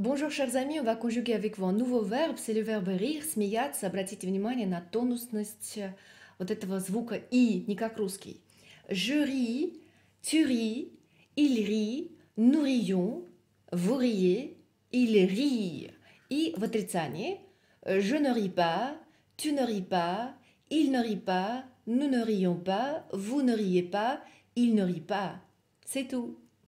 Bonjour chers amis, on va conjuguer avec vous un nouveau verbe, c'est le verbe rire, смеяться. Обратите внимание на тонусность э, вот этого звука «и», не как russe. Je ris, tu ris, il rit, nous rions, vous riez, il rit. И в отрицании э, «je ne ris pas», «tu ne ris pas», «il ne rit pas», «nous ne rions pas», «vous ne riez pas», «il ne rit pas». C'est tout.